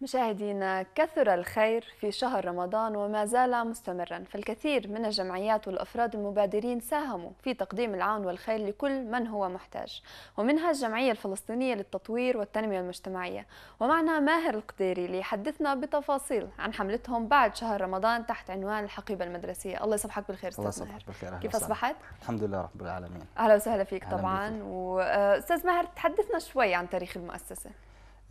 مشاهدينا كثر الخير في شهر رمضان وما زال مستمرا فالكثير من الجمعيات والأفراد المبادرين ساهموا في تقديم العون والخير لكل من هو محتاج ومنها الجمعية الفلسطينية للتطوير والتنمية المجتمعية ومعنا ماهر القديري ليحدثنا بتفاصيل عن حملتهم بعد شهر رمضان تحت عنوان الحقيبة المدرسية الله يصبحك بالخير الله يصبحك بالخير كيف أصبحت؟ الحمد لله رب العالمين أهلا وسهلا فيك طبعا وأستاذ ماهر تحدثنا شوي عن تاريخ المؤسسة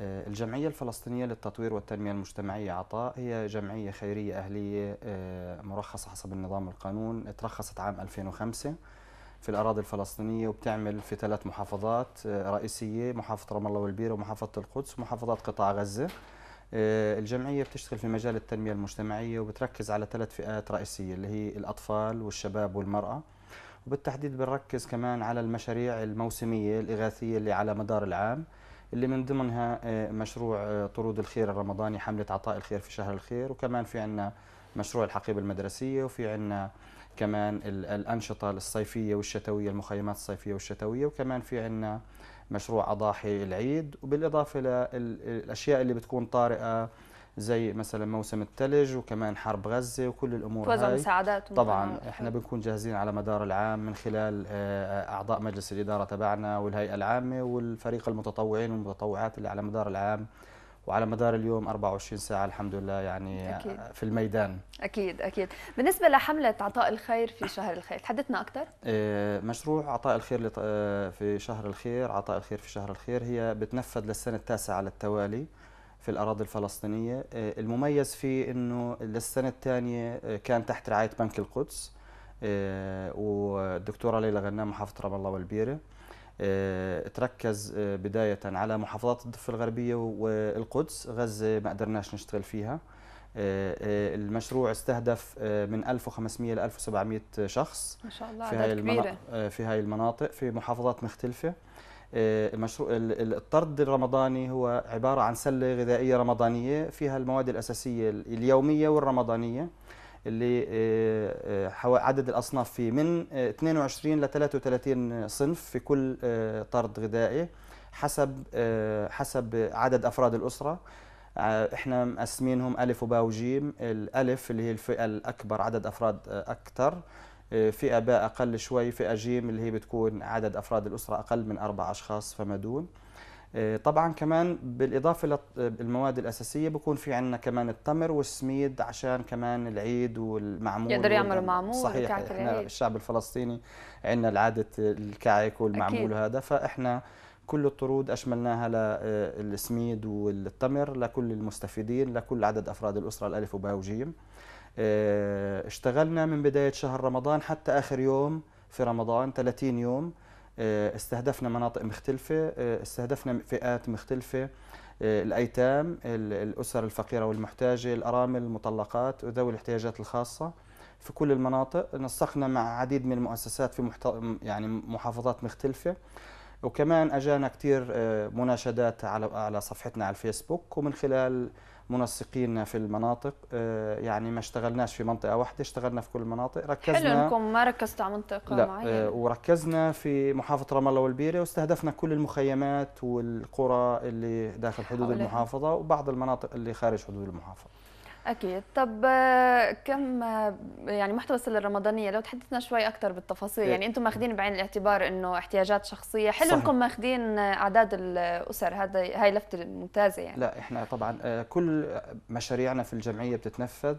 آه، الجمعية الفلسطينية للتطوير والتنمية المجتمعية عطاء هي جمعية خيرية أهلية آه، مرخصة حسب النظام القانون ترخصت عام 2005 في الأراضي الفلسطينية وبتعمل في ثلاث محافظات آه، رئيسية محافظة رام الله والبيرة ومحافظة القدس ومحافظات قطاع غزة الجمعية بتشتغل في مجال التنمية المجتمعية وبتركز على ثلاث فئات رئيسية اللي هي الأطفال والشباب والمرأة وبالتحديد بنركز كمان على المشاريع الموسمية الإغاثية اللي على مدار العام اللي من ضمنها آه، مشروع آه، طرود الخير الرمضاني حملة عطاء الخير في شهر الخير وكمان في عندنا مشروع الحقيبة المدرسية وفي عندنا كمان الأنشطة الصيفية والشتوية المخيمات الصيفية والشتوية وكمان في عندنا مشروع أضاحي العيد وبالإضافة للأشياء اللي بتكون طارئة زي مثلا موسم الثلج وكمان حرب غزه وكل الامور توزع مساعدات طبعا احنا بنكون جاهزين على مدار العام من خلال آه، آه، اعضاء مجلس الاداره تبعنا والهيئه العامه والفريق المتطوعين والمتطوعات اللي على مدار العام وعلى مدار اليوم 24 ساعة الحمد لله يعني آه، أكيد. في الميدان أكيد أكيد بالنسبة لحملة عطاء الخير في شهر الخير تحدثنا أكثر مشروع عطاء الخير في شهر الخير عطاء الخير في شهر الخير هي بتنفذ للسنة التاسعة على التوالي في الأراضي الفلسطينية آه، المميز فيه أنه للسنة الثانية آه، كان تحت رعاية بنك القدس آه، والدكتورة ليلى غنام محافظة رام الله والبيرة تركز بداية على محافظات الضفة الغربية والقدس غزة ما قدرناش نشتغل فيها المشروع استهدف من 1500 ل 1700 شخص ما شاء الله في هاي المناطق في هاي المناطق في محافظات مختلفة آه، مشروع الطرد الرمضاني هو عبارة عن سلة غذائية رمضانية فيها المواد الأساسية اليومية والرمضانية اللي آه، آه، عدد الأصناف فيه من 22 ل 33 صنف في كل طرد غذائي حسب حسب عدد أفراد الأسرة احنا مقسمينهم ألف وباء وجيم الألف اللي هي الفئة الأكبر عدد أفراد أكثر فئه باء اقل شوي فئه جيم اللي هي بتكون عدد افراد الاسره اقل من اربع اشخاص فما دون آه، طبعا كمان بالاضافه للمواد الاساسيه بكون في عندنا كمان التمر والسميد عشان كمان العيد والمعمول يقدر يعملوا معمول صحيح احنا العيد. الشعب الفلسطيني عندنا العاده الكعك والمعمول هذا فاحنا كل الطرود اشملناها للسميد آه، والتمر لكل المستفيدين لكل عدد افراد الاسره الالف وباء وجيم آه، اشتغلنا من بداية شهر رمضان حتى آخر يوم في رمضان 30 يوم آه، استهدفنا مناطق مختلفة آه، استهدفنا فئات مختلفة الأيتام الأسر الفقيرة والمحتاجة الأرامل المطلقات وذوي الاحتياجات الخاصة في كل المناطق نسقنا مع عديد من المؤسسات في محت... يعني محافظات مختلفة وكمان أجانا كثير مناشدات على على صفحتنا على الفيسبوك ومن خلال منسقين في المناطق آه، يعني ما اشتغلناش في منطقه واحده اشتغلنا في كل المناطق ركزنا حلو انكم ما ركزتوا على منطقه لا آه، معينه وركزنا في محافظه رام الله والبيره واستهدفنا كل المخيمات والقرى اللي داخل حدود المحافظه وبعض المناطق اللي خارج حدود المحافظه اكيد طب كم يعني محتوى السله الرمضانيه لو تحدثنا شوي اكثر بالتفاصيل إيه. يعني انتم ماخذين بعين الاعتبار انه احتياجات شخصيه حلو انكم ماخذين اعداد الاسر هذا هاي لفته ممتازه يعني لا احنا طبعا آه، كل مشاريعنا في الجمعيه بتتنفذ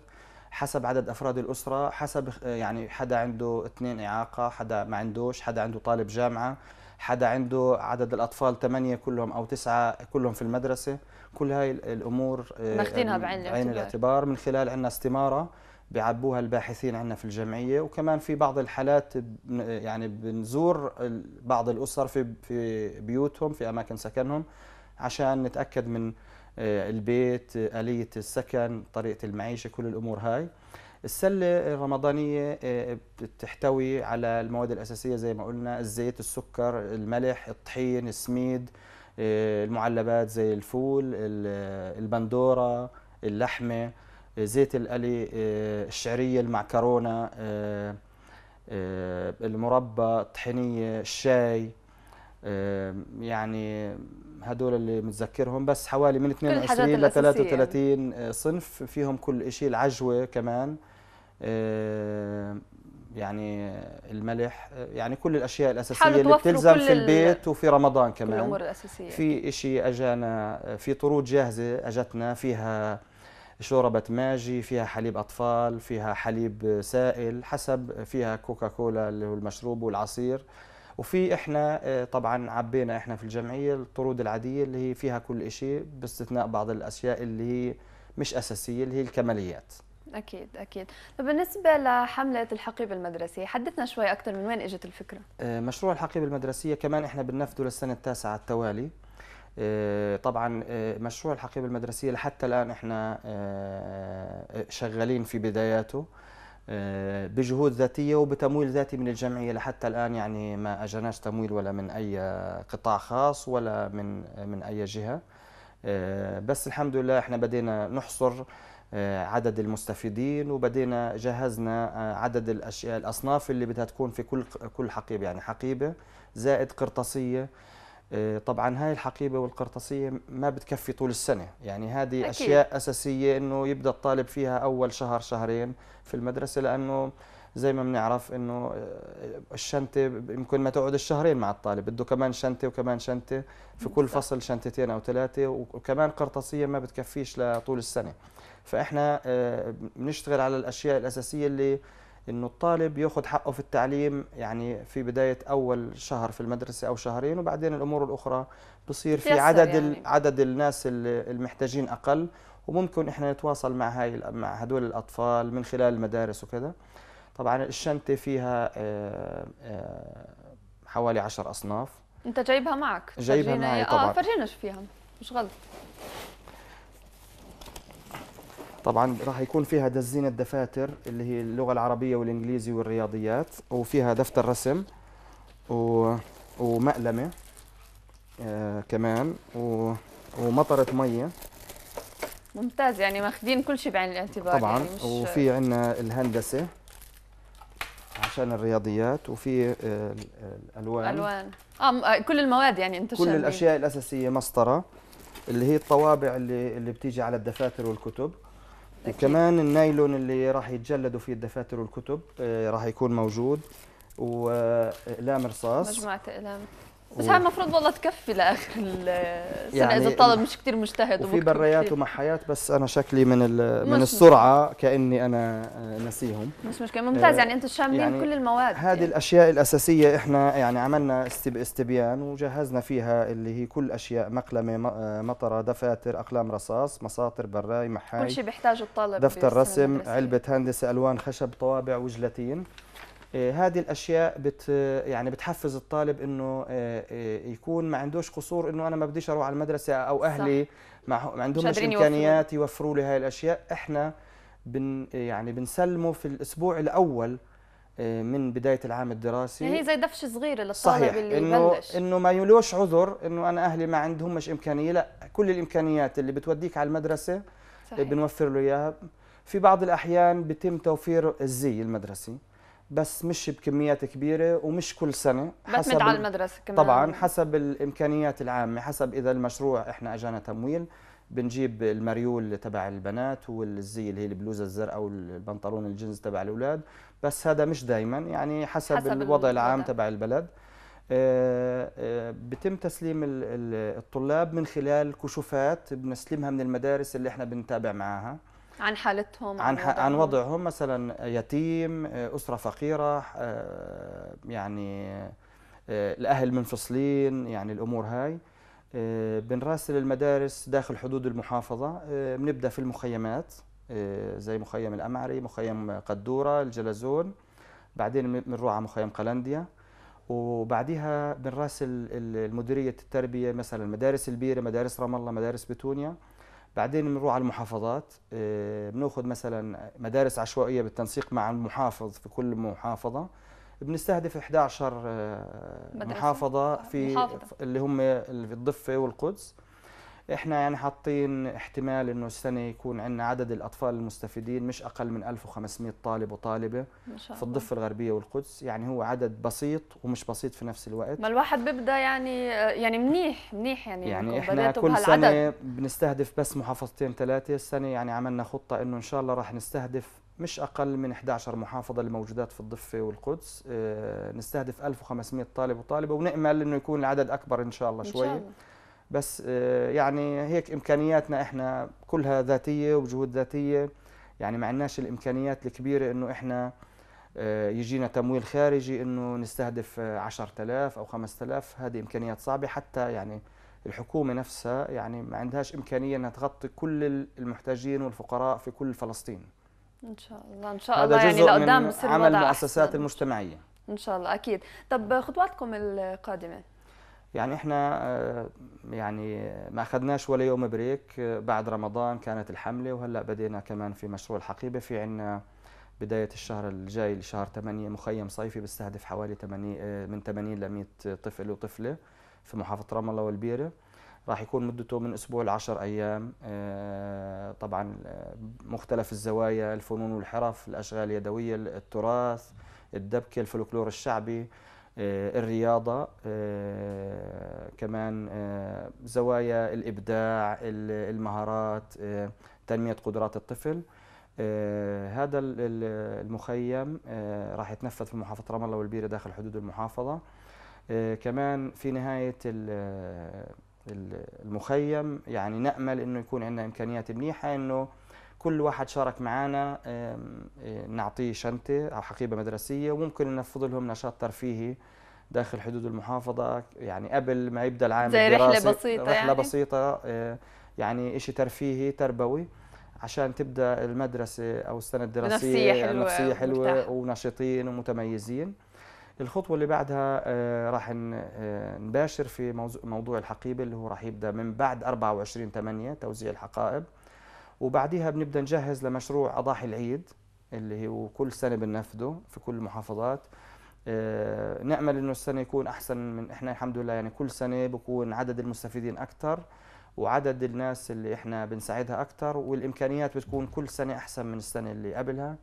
حسب عدد افراد الاسره حسب آه، يعني حدا عنده اثنين اعاقه حدا ما عندوش حدا عنده طالب جامعه حدا عنده عدد الاطفال ثمانية كلهم او تسعة كلهم في المدرسة كل هاي الامور آه، ماخذينها بعين الاعتبار بعين الاعتبار من خلال عندنا استمارة بيعبوها الباحثين عندنا في الجمعية وكمان في بعض الحالات يعني بنزور بعض الأسر في في بيوتهم في أماكن سكنهم عشان نتأكد من آه، البيت آلية السكن طريقة المعيشة كل الأمور هاي السله الرمضانيه آه، بتحتوي على المواد الاساسيه زي ما قلنا الزيت السكر الملح الطحين السميد آه، المعلبات زي الفول البندوره اللحمه آه، زيت القلي الشعريه المعكرونه المربى الطحينيه الشاي يعني هدول اللي متذكرهم بس حوالي من 22 ل 33 صنف فيهم كل شيء العجوه كمان آه، يعني الملح آه، يعني كل الاشياء الاساسيه اللي بتلزم في البيت وفي رمضان كمان الامور الاساسيه في شيء اجانا آه، في طرود جاهزه اجتنا فيها شوربة ماجي فيها حليب أطفال فيها حليب سائل حسب فيها كوكا كولا اللي هو المشروب والعصير وفي احنا طبعا عبينا احنا في الجمعيه الطرود العاديه اللي هي فيها كل شيء باستثناء بعض الاشياء اللي هي مش اساسيه اللي هي الكماليات اكيد اكيد طب بالنسبه لحمله الحقيبه المدرسيه حدثنا شوي اكثر من وين اجت الفكره آه، مشروع الحقيبه المدرسيه كمان احنا بننفذه للسنه التاسعه على التوالي آه، طبعا آه، مشروع الحقيبه المدرسيه لحتى الان احنا شغالين في بداياته بجهود ذاتيه وبتمويل ذاتي من الجمعيه لحتى الان يعني ما اجاناش تمويل ولا من اي قطاع خاص ولا من من اي جهه بس الحمد لله احنا بدينا نحصر آه، عدد المستفيدين وبدينا جهزنا آه، عدد الاشياء الاصناف اللي بدها تكون في كل كل حقيبه يعني حقيبه زائد قرطاسيه آه، طبعا هاي الحقيبه والقرطاسيه ما بتكفي طول السنه يعني هذه أكيد. اشياء اساسيه انه يبدا الطالب فيها اول شهر شهرين في المدرسه لانه زي ما بنعرف انه الشنطه يمكن ما تقعد الشهرين مع الطالب بده كمان شنطه وكمان شنطه في كل فصل شنطتين او ثلاثه وكمان قرطاسيه ما بتكفيش لطول السنه فاحنا آه، بنشتغل على الاشياء الاساسيه اللي انه الطالب ياخذ حقه في التعليم يعني في بدايه اول شهر في المدرسه او شهرين وبعدين الامور الاخرى بصير في عدد يعني. عدد الناس المحتاجين اقل وممكن احنا نتواصل مع هاي مع هدول الاطفال من خلال المدارس وكذا طبعا الشنطه فيها آه، آه، حوالي 10 اصناف انت جايبها معك جايبها معي طبعا اه فرجينا شو فيها مش غلط طبعا راح يكون فيها دزين الدفاتر اللي هي اللغه العربيه والانجليزي والرياضيات وفيها دفتر رسم و... ومقلمه آه كمان و... ومطره ميه ممتاز يعني ماخذين كل شيء بعين الاعتبار طبعا يعني مش... وفي عندنا الهندسه عشان الرياضيات وفي آه، الالوان الوان آه،, اه كل المواد يعني انت كل الاشياء الاساسيه مسطره اللي هي الطوابع اللي اللي بتيجي على الدفاتر والكتب وكمان النايلون اللي راح يتجلدوا فيه الدفاتر والكتب آه، راح يكون موجود واقلام آه، رصاص مجموعه اقلام بس هاي المفروض والله تكفي لاخر السنه يعني اذا الطالب مش كثير مجتهد وفي بريات ومحيات بس انا شكلي من من السرعه كاني انا آه، نسيهم مش مشكله ممتاز آه، يعني انتم شاملين يعني كل المواد هذه يعني. الاشياء الاساسيه احنا يعني عملنا استبيان وجهزنا فيها اللي هي كل اشياء مقلمه آه، مطره دفاتر اقلام رصاص مساطر براي محاي كل شيء بيحتاجه الطالب دفتر رسم علبه هندسه الوان خشب طوابع وجلاتين آه، هذه الاشياء بت آه، يعني بتحفز الطالب انه آه، يكون ما عندوش قصور انه انا ما بديش اروح على المدرسه او اهلي صح. ما عندهمش امكانيات يوفروا لي هاي الاشياء احنا بن يعني بنسلمه في الاسبوع الاول من بدايه العام الدراسي يعني هي زي دفش صغيره للطالب صحيح اللي إنه يبلش انه ما يلوش عذر انه انا اهلي ما عندهمش امكانيه لا كل الامكانيات اللي بتوديك على المدرسه صحيح. بنوفر له اياها في بعض الاحيان بيتم توفير الزي المدرسي بس مش بكميات كبيره ومش كل سنه حسب على المدرسه كمان طبعا حسب الامكانيات العامه حسب اذا المشروع احنا اجانا تمويل بنجيب المريول تبع البنات والزي اللي هي البلوزه الزرقاء والبنطلون الجنز تبع الاولاد بس هذا مش دائما يعني حسب, حسب الوضع العام تبع البلد آه، آه، بتم تسليم الطلاب من خلال كشوفات بنسلمها من المدارس اللي احنا بنتابع معاها عن حالتهم عن وضعهم. عن وضعهم مثلا يتيم اسره فقيره آه، يعني آه، الاهل منفصلين يعني الامور هاي آه، بنراسل المدارس داخل حدود المحافظه بنبدا في المخيمات زي مخيم الامعري مخيم قدوره الجلزون بعدين بنروح على مخيم قلنديا وبعديها بنراسل المديريه التربيه مثلا مدارس البيره مدارس رام الله مدارس بتونيا بعدين بنروح على المحافظات آه، بناخذ مثلا مدارس عشوائيه بالتنسيق مع المحافظ في كل محافظه بنستهدف 11 آه، محافظه في محافظة. اللي هم الضفه والقدس احنا يعني حاطين احتمال انه السنه يكون عندنا عدد الاطفال المستفيدين مش اقل من 1500 طالب وطالبه في الضفه الغربيه والقدس يعني هو عدد بسيط ومش بسيط في نفس الوقت ما الواحد بيبدا يعني آه، يعني منيح منيح يعني يعني احنا كل سنه بنستهدف بس محافظتين ثلاثه السنه يعني عملنا خطه انه ان شاء الله راح نستهدف مش اقل من 11 محافظه الموجودات في الضفه والقدس آه، نستهدف 1500 طالب وطالبه ونامل انه يكون العدد اكبر ان شاء الله شويه إن شاء الله. بس آه، يعني هيك امكانياتنا احنا كلها ذاتيه وجهود ذاتيه يعني ما عندناش الامكانيات الكبيره انه احنا آه، يجينا تمويل خارجي انه نستهدف 10000 آه، او 5000 هذه امكانيات صعبه حتى يعني الحكومه نفسها يعني ما عندهاش امكانيه انها تغطي كل المحتاجين والفقراء في كل فلسطين ان شاء الله ان شاء الله يعني لقدام بصير عمل المؤسسات المجتمعيه ان شاء الله اكيد طب خطواتكم القادمه يعني احنا آه، يعني ما اخذناش ولا يوم بريك آه، بعد رمضان كانت الحمله وهلا بدينا كمان في مشروع الحقيبه في عندنا بداية الشهر الجاي لشهر 8 مخيم صيفي بيستهدف حوالي 80 آه، من 80 ل 100 طفل وطفلة في محافظة رام الله والبيرة راح يكون مدته من أسبوع ل 10 أيام طبعا مختلف الزوايا الفنون والحرف الأشغال اليدوية التراث الدبكة الفلكلور الشعبي آه، الرياضة آه، كمان آه، زوايا الإبداع المهارات تنمية قدرات الطفل هذا المخيم راح يتنفذ في محافظة رام الله والبيرة داخل حدود المحافظة كمان في نهاية المخيم يعني نأمل أنه يكون عندنا إمكانيات منيحة أنه كل واحد شارك معنا آه، نعطيه شنطة أو حقيبة مدرسية وممكن ننفذ لهم نشاط ترفيهي داخل حدود المحافظة يعني قبل ما يبدأ العام زي الدراسي رحلة بسيطة رحلة يعني؟ بسيطة آه، يعني شيء ترفيهي تربوي عشان تبدأ المدرسة أو السنة الدراسية نفسية حلوة, حلوة ونشيطين ومتميزين الخطوة اللي بعدها آه، راح نباشر في موضوع الحقيبة اللي هو راح يبدأ من بعد 24 8 توزيع الحقائب وبعديها بنبدا نجهز لمشروع اضاحي العيد اللي هو كل سنه بننفذه في كل المحافظات آه، نامل انه السنه يكون احسن من احنا الحمد لله يعني كل سنه بكون عدد المستفيدين اكثر وعدد الناس اللي احنا بنساعدها اكثر والامكانيات بتكون كل سنه احسن من السنه اللي قبلها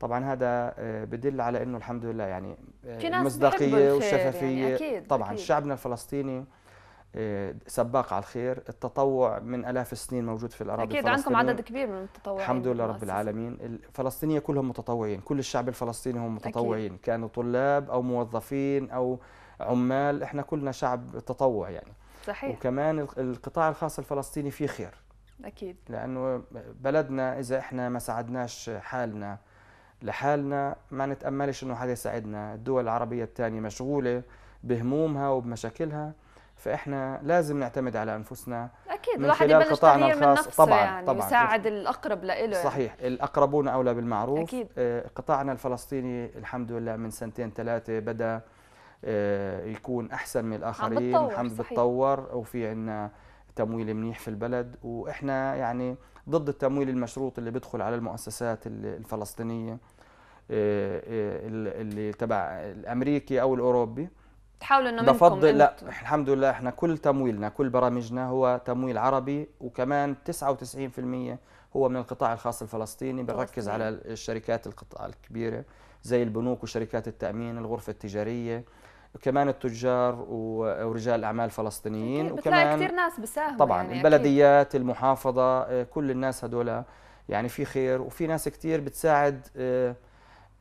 طبعا هذا آه، بدل على انه الحمد لله يعني آه، في ناس مصداقيه يعني، وشفافيه يعني أكيد طبعا أكيد. شعبنا الفلسطيني آه، سباق على الخير التطوع من الاف السنين موجود في الاراضي اكيد عندكم عدد كبير من المتطوعين الحمد لله رب العالمين الفلسطينيه كلهم متطوعين كل الشعب الفلسطيني هم متطوعين أكيد. كانوا طلاب او موظفين او عمال احنا كلنا شعب تطوع يعني صحيح وكمان القطاع الخاص الفلسطيني فيه خير اكيد لانه بلدنا اذا احنا ما ساعدناش حالنا لحالنا ما نتاملش انه حدا يساعدنا الدول العربيه الثانيه مشغوله بهمومها وبمشاكلها فاحنا لازم نعتمد على انفسنا اكيد الواحد يبلش قطاعنا الخاص من نفسه طبعا يعني طبعا يساعد الاقرب له يعني. صحيح يعني. الاقربون اولى بالمعروف أكيد. آه، قطاعنا الفلسطيني الحمد لله من سنتين ثلاثه بدا آه، يكون احسن من الاخرين عم بتطور, بتطور وفي عندنا تمويل منيح في البلد واحنا يعني ضد التمويل المشروط اللي بيدخل على المؤسسات الفلسطينيه آه، اللي تبع الامريكي او الاوروبي تحاولوا انه بفضل لا الحمد لله احنا كل تمويلنا كل برامجنا هو تمويل عربي وكمان 99% هو من القطاع الخاص الفلسطيني بنركز على الشركات القطاع الكبيره زي البنوك وشركات التامين الغرفه التجاريه كمان التجار ورجال الاعمال الفلسطينيين وكمان كثير ناس بيساهموا طبعا يعني البلديات أكيد. المحافظه آه، كل الناس هدول يعني في خير وفي ناس كثير بتساعد آه،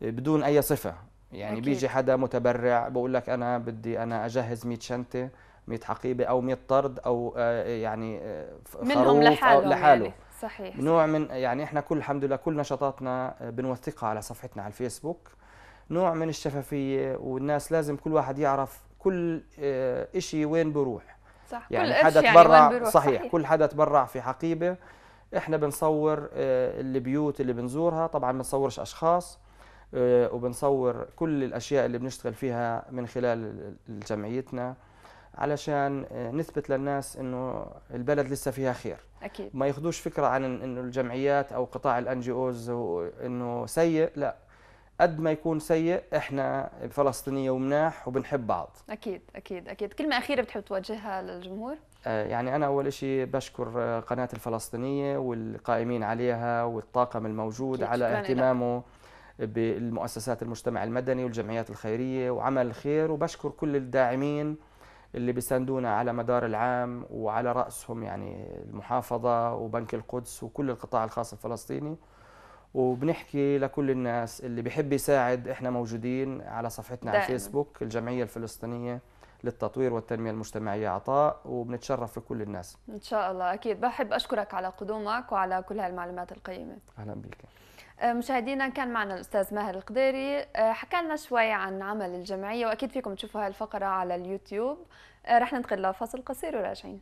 بدون اي صفه يعني أكيد. بيجي حدا متبرع بقول لك انا بدي انا اجهز 100 شنطه 100 حقيبه او 100 طرد او آه، يعني آه، منهم لحالهم لحاله يعني. صحيح نوع من يعني احنا كل الحمد لله كل نشاطاتنا آه، بنوثقها على صفحتنا على الفيسبوك نوع من الشفافيه والناس لازم كل واحد يعرف كل شيء وين بروح صح يعني كل حدا يعني تبرع بروح. صحيح. صحيح كل حدا تبرع في حقيبه احنا بنصور البيوت اللي بنزورها طبعا ما بنصورش اشخاص آه، وبنصور كل الاشياء اللي بنشتغل فيها من خلال جمعيتنا علشان آه، نثبت للناس انه البلد لسه فيها خير اكيد ما ياخذوش فكره عن انه الجمعيات او قطاع الان جي اوز انه سيء لا قد ما يكون سيء احنا فلسطينيه ومناح وبنحب بعض اكيد اكيد اكيد كلمه اخيره بتحب توجهها للجمهور آه، يعني انا اول شيء بشكر قناه الفلسطينيه والقائمين عليها والطاقم الموجود على اهتمامه بالمؤسسات المجتمع المدني والجمعيات الخيرية وعمل الخير وبشكر كل الداعمين اللي بيساندونا على مدار العام وعلى رأسهم يعني المحافظة وبنك القدس وكل القطاع الخاص الفلسطيني وبنحكي لكل الناس اللي بيحب يساعد احنا موجودين على صفحتنا دائم. على الفيسبوك الجمعية الفلسطينية للتطوير والتنمية المجتمعية عطاء وبنتشرف في كل الناس إن شاء الله أكيد بحب أشكرك على قدومك وعلى كل هالمعلومات القيمة أهلا بك أه، مشاهدينا كان معنا الاستاذ ماهر القديري أه، حكى لنا شوي عن عمل الجمعيه واكيد فيكم تشوفوا هالفقره على اليوتيوب أه، رح ننتقل لفصل قصير وراجعين